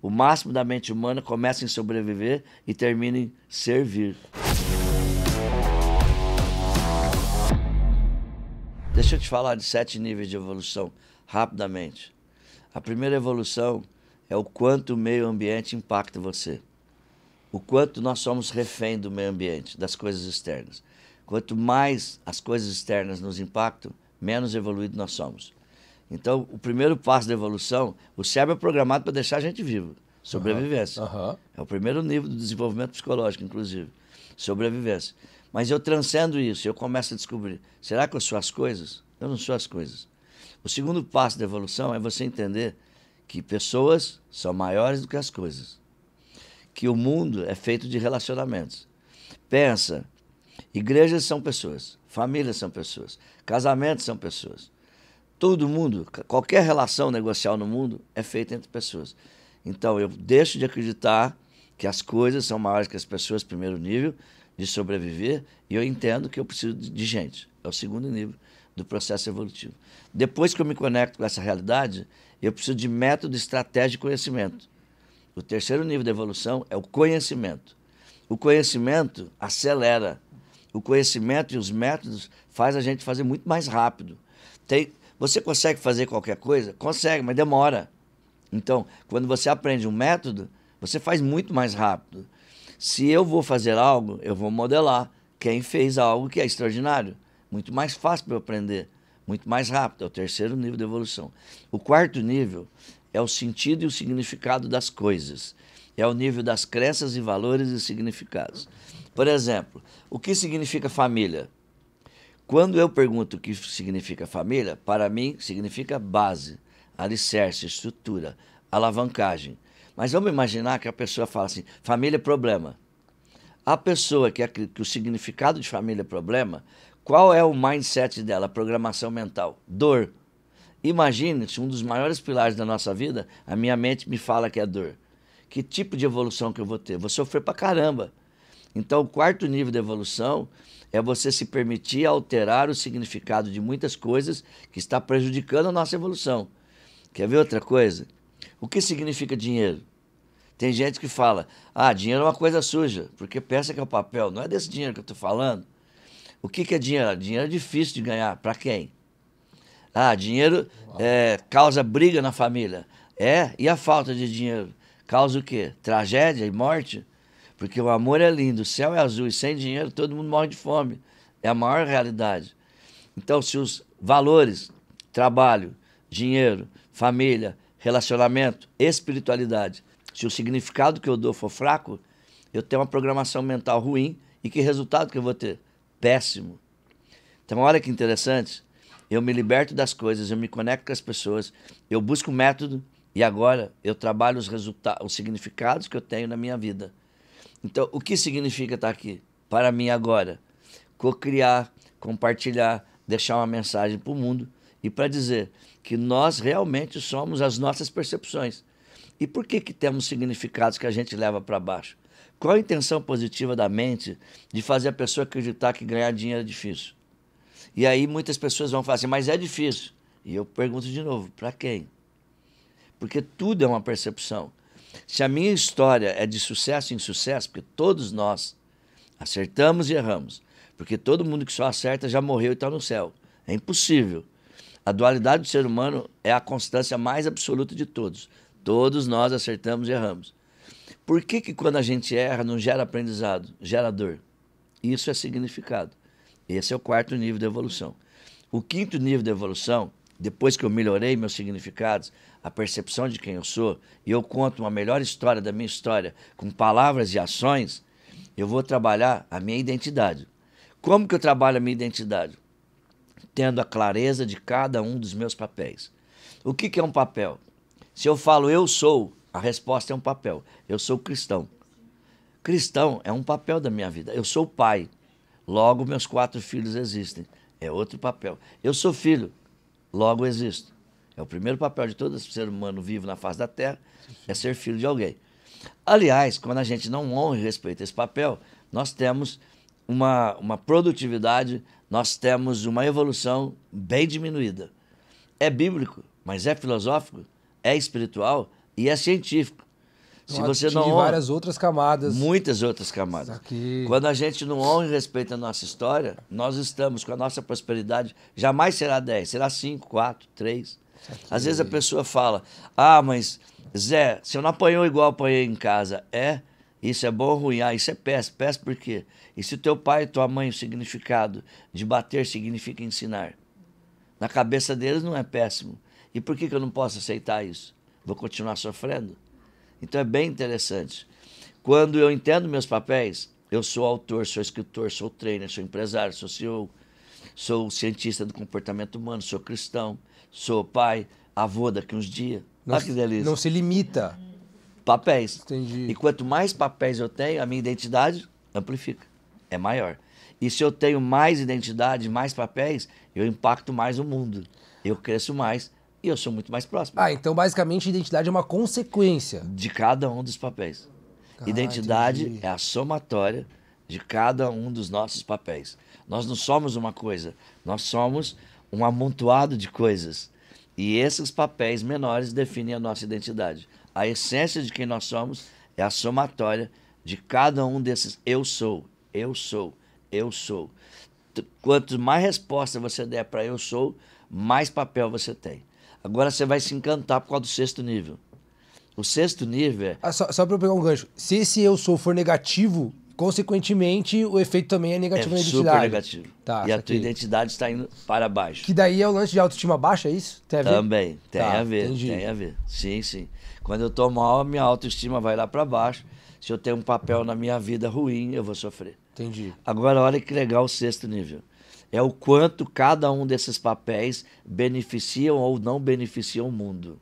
O máximo da mente humana começa em sobreviver e termina em servir. Deixa eu te falar de sete níveis de evolução, rapidamente. A primeira evolução é o quanto o meio ambiente impacta você. O quanto nós somos refém do meio ambiente, das coisas externas. Quanto mais as coisas externas nos impactam, menos evoluído nós somos. Então, o primeiro passo da evolução, o cérebro é programado para deixar a gente vivo. Sobrevivência. Uhum. É o primeiro nível do desenvolvimento psicológico, inclusive. Sobrevivência. Mas eu transcendo isso, eu começo a descobrir: será que eu sou as coisas? Eu não sou as coisas. O segundo passo da evolução é você entender que pessoas são maiores do que as coisas. Que o mundo é feito de relacionamentos. Pensa, igrejas são pessoas, famílias são pessoas, casamentos são pessoas. Todo mundo, qualquer relação negocial no mundo é feita entre pessoas. Então eu deixo de acreditar que as coisas são maiores que as pessoas, primeiro nível, de sobreviver, e eu entendo que eu preciso de gente. É o segundo nível do processo evolutivo. Depois que eu me conecto com essa realidade, eu preciso de método, estratégia e conhecimento. O terceiro nível da evolução é o conhecimento. O conhecimento acelera. O conhecimento e os métodos faz a gente fazer muito mais rápido. Tem, você consegue fazer qualquer coisa? Consegue, mas demora. Então, quando você aprende um método, você faz muito mais rápido. Se eu vou fazer algo, eu vou modelar quem fez algo que é extraordinário. Muito mais fácil para eu aprender, muito mais rápido. É o terceiro nível de evolução. O quarto nível é o sentido e o significado das coisas. É o nível das crenças e valores e significados. Por exemplo, o que significa família? Quando eu pergunto o que significa família, para mim significa base, alicerce, estrutura, alavancagem. Mas vamos imaginar que a pessoa fala assim: família é problema. A pessoa que, é, que o significado de família é problema, qual é o mindset dela? A programação mental: dor. Imagine se um dos maiores pilares da nossa vida, a minha mente me fala que é dor. Que tipo de evolução que eu vou ter? Vou sofrer pra caramba. Então, o quarto nível da evolução é você se permitir alterar o significado de muitas coisas que está prejudicando a nossa evolução. Quer ver outra coisa? O que significa dinheiro? Tem gente que fala: ah, dinheiro é uma coisa suja, porque pensa que é o papel. Não é desse dinheiro que eu estou falando. O que, que é dinheiro? Dinheiro é difícil de ganhar. Para quem? Ah, dinheiro é, causa briga na família. É, e a falta de dinheiro? Causa o quê? Tragédia e morte? Porque o amor é lindo, o céu é azul e sem dinheiro todo mundo morre de fome. É a maior realidade. Então, se os valores, trabalho, dinheiro, família, relacionamento, espiritualidade, se o significado que eu dou for fraco, eu tenho uma programação mental ruim e que resultado que eu vou ter? Péssimo. Então, olha que interessante. Eu me liberto das coisas, eu me conecto com as pessoas, eu busco método e agora eu trabalho os resultados, os significados que eu tenho na minha vida. Então, o que significa estar aqui? Para mim agora, cocriar, compartilhar, deixar uma mensagem para o mundo e para dizer que nós realmente somos as nossas percepções. E por que, que temos significados que a gente leva para baixo? Qual a intenção positiva da mente de fazer a pessoa acreditar que ganhar dinheiro é difícil? E aí muitas pessoas vão falar assim, mas é difícil. E eu pergunto de novo, para quem? Porque tudo é uma percepção. Se a minha história é de sucesso em sucesso, porque todos nós acertamos e erramos, porque todo mundo que só acerta já morreu e está no céu. É impossível. A dualidade do ser humano é a constância mais absoluta de todos. Todos nós acertamos e erramos. Por que, que quando a gente erra não gera aprendizado, gera dor? Isso é significado. Esse é o quarto nível de evolução. O quinto nível de evolução, depois que eu melhorei meus significados, a percepção de quem eu sou e eu conto uma melhor história da minha história com palavras e ações, eu vou trabalhar a minha identidade. Como que eu trabalho a minha identidade? Tendo a clareza de cada um dos meus papéis. O que, que é um papel? Se eu falo eu sou, a resposta é um papel. Eu sou cristão. Cristão é um papel da minha vida. Eu sou pai. Logo, meus quatro filhos existem. É outro papel. Eu sou filho. Logo, existo. É o primeiro papel de todo ser humano vivo na face da Terra, é ser filho de alguém. Aliás, quando a gente não honra e respeita esse papel, nós temos uma, uma produtividade, nós temos uma evolução bem diminuída. É bíblico, mas é filosófico, é espiritual e é científico. Se você não honra, várias outras camadas. Muitas outras camadas. Aqui... Quando a gente não honra e respeita a nossa história, nós estamos com a nossa prosperidade, jamais será 10, será 5, 4, 3. Às vezes a pessoa fala: "Ah, mas Zé, se eu não apanhou igual apanhei em casa, é isso é bom ou ruim? Ah, isso é péssimo. Péssimo por quê? E se o teu pai e tua mãe, o significado de bater significa ensinar? Na cabeça deles não é péssimo. E por que, que eu não posso aceitar isso? Vou continuar sofrendo? Então é bem interessante. Quando eu entendo meus papéis, eu sou autor, sou escritor, sou trainer, sou empresário, sou CEO, sou cientista do comportamento humano, sou cristão, sou pai, avô daqui uns dias. Não, ah, que delícia. Não se limita. Papéis. Entendi. E quanto mais papéis eu tenho, a minha identidade amplifica, é maior. E se eu tenho mais identidade, mais papéis, eu impacto mais o mundo. Eu cresço mais e eu sou muito mais próximo. Ah, então basicamente identidade é uma consequência. De cada um dos papéis. Ah, identidade entendi. é a somatória de cada um dos nossos papéis. Nós não somos uma coisa, nós somos um amontoado de coisas. E esses papéis menores definem a nossa identidade. A essência de quem nós somos é a somatória de cada um desses eu sou, eu sou, eu sou. Quanto mais resposta você der para eu sou, mais papel você tem. Agora você vai se encantar por causa do sexto nível. O sexto nível é. Ah, só só para eu pegar um gancho. Se esse eu sou for negativo, consequentemente o efeito também é, é negativo é na identidade. Super negativo. Tá, e a tua identidade está indo para baixo. Que daí é o lance de autoestima baixa, é isso? Tem a ver? Também, tem tá, a ver, entendi. tem a ver. Sim, sim. Quando eu tô mal, minha autoestima vai lá para baixo se eu tenho um papel na minha vida ruim, eu vou sofrer. Entendi. Agora, olha que legal o sexto nível. É o quanto cada um desses papéis beneficiam ou não beneficiam o mundo.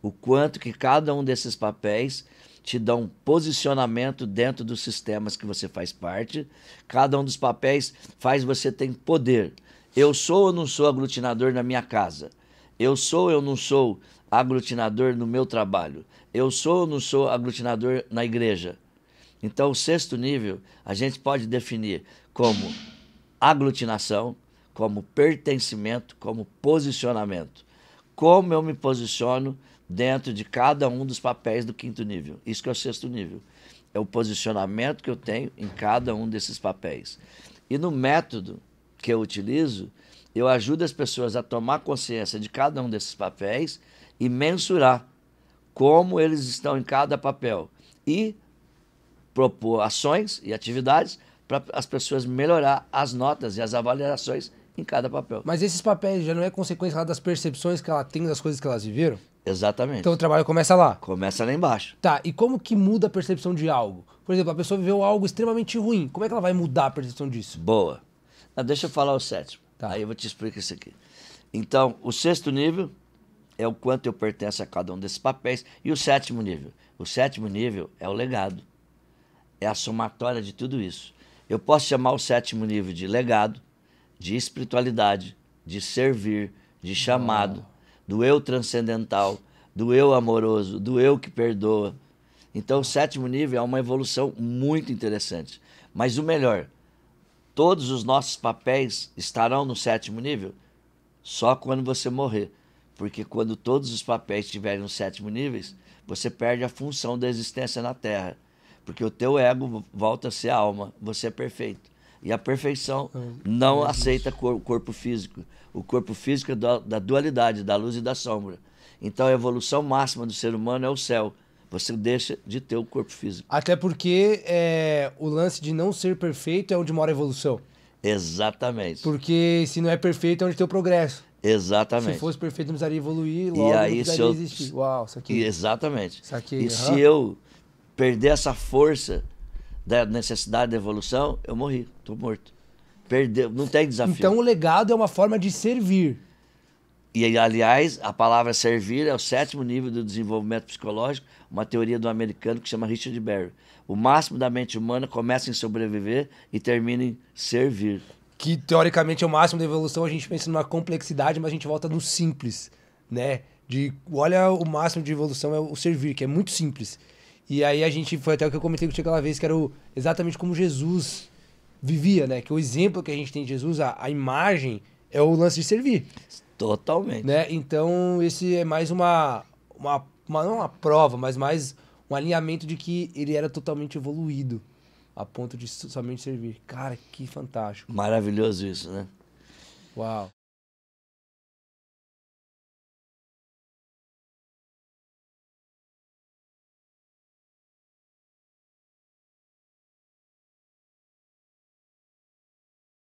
O quanto que cada um desses papéis te dá um posicionamento dentro dos sistemas que você faz parte. Cada um dos papéis faz você ter poder. Eu sou ou não sou aglutinador na minha casa? Eu sou eu não sou aglutinador no meu trabalho? Eu sou ou não sou aglutinador na igreja? Então, o sexto nível a gente pode definir como aglutinação, como pertencimento, como posicionamento. Como eu me posiciono dentro de cada um dos papéis do quinto nível. Isso que é o sexto nível. É o posicionamento que eu tenho em cada um desses papéis. E no método que eu utilizo, eu ajudo as pessoas a tomar consciência de cada um desses papéis e mensurar como eles estão em cada papel e propor ações e atividades para as pessoas melhorar as notas e as avaliações em cada papel. Mas esses papéis já não é consequência das percepções que ela tem das coisas que elas viveram? Exatamente. Então o trabalho começa lá? Começa lá embaixo. Tá, e como que muda a percepção de algo? Por exemplo, a pessoa viveu algo extremamente ruim. Como é que ela vai mudar a percepção disso? Boa. Não, ah, deixa eu falar o sétimo. Tá. Aí eu vou te explicar isso aqui. Então, o sexto nível é o quanto eu pertenço a cada um desses papéis. E o sétimo nível? O sétimo nível é o legado. É a somatória de tudo isso. Eu posso chamar o sétimo nível de legado, de espiritualidade, de servir, de chamado, ah. do eu transcendental, do eu amoroso, do eu que perdoa. Então, o sétimo nível é uma evolução muito interessante. Mas o melhor, Todos os nossos papéis estarão no sétimo nível? Só quando você morrer. Porque quando todos os papéis estiverem no sétimo nível, você perde a função da existência na Terra. Porque o teu ego volta a ser a alma. Você é perfeito. E a perfeição ah, não é aceita o corpo físico. O corpo físico é da dualidade, da luz e da sombra. Então a evolução máxima do ser humano é o céu você deixa de ter o corpo físico. Até porque é, o lance de não ser perfeito é onde mora a evolução. Exatamente. Porque se não é perfeito é onde tem o progresso. Exatamente. Se fosse perfeito, não precisaria evoluir, logo e aí, se eu... existir. Uau, saquei. Exatamente. E uhum. se eu perder essa força da necessidade da evolução, eu morri, estou morto. Perdeu, não tem desafio. Então o legado é uma forma de servir. E, aliás, a palavra servir é o sétimo nível do desenvolvimento psicológico, uma teoria do americano que chama Richard Berry. O máximo da mente humana começa em sobreviver e termina em servir. Que, teoricamente, é o máximo da evolução. A gente pensa numa complexidade, mas a gente volta no simples, né? De, olha, o máximo de evolução é o servir, que é muito simples. E aí a gente, foi até o que eu comentei você aquela vez, que era o, exatamente como Jesus vivia, né? Que o exemplo que a gente tem de Jesus, a, a imagem é o lance de servir. Totalmente. Né? Então, esse é mais uma, uma, uma, Não uma prova, mas mais um alinhamento de que ele era totalmente evoluído a ponto de somente servir. Cara, que fantástico. Maravilhoso isso, né? Uau.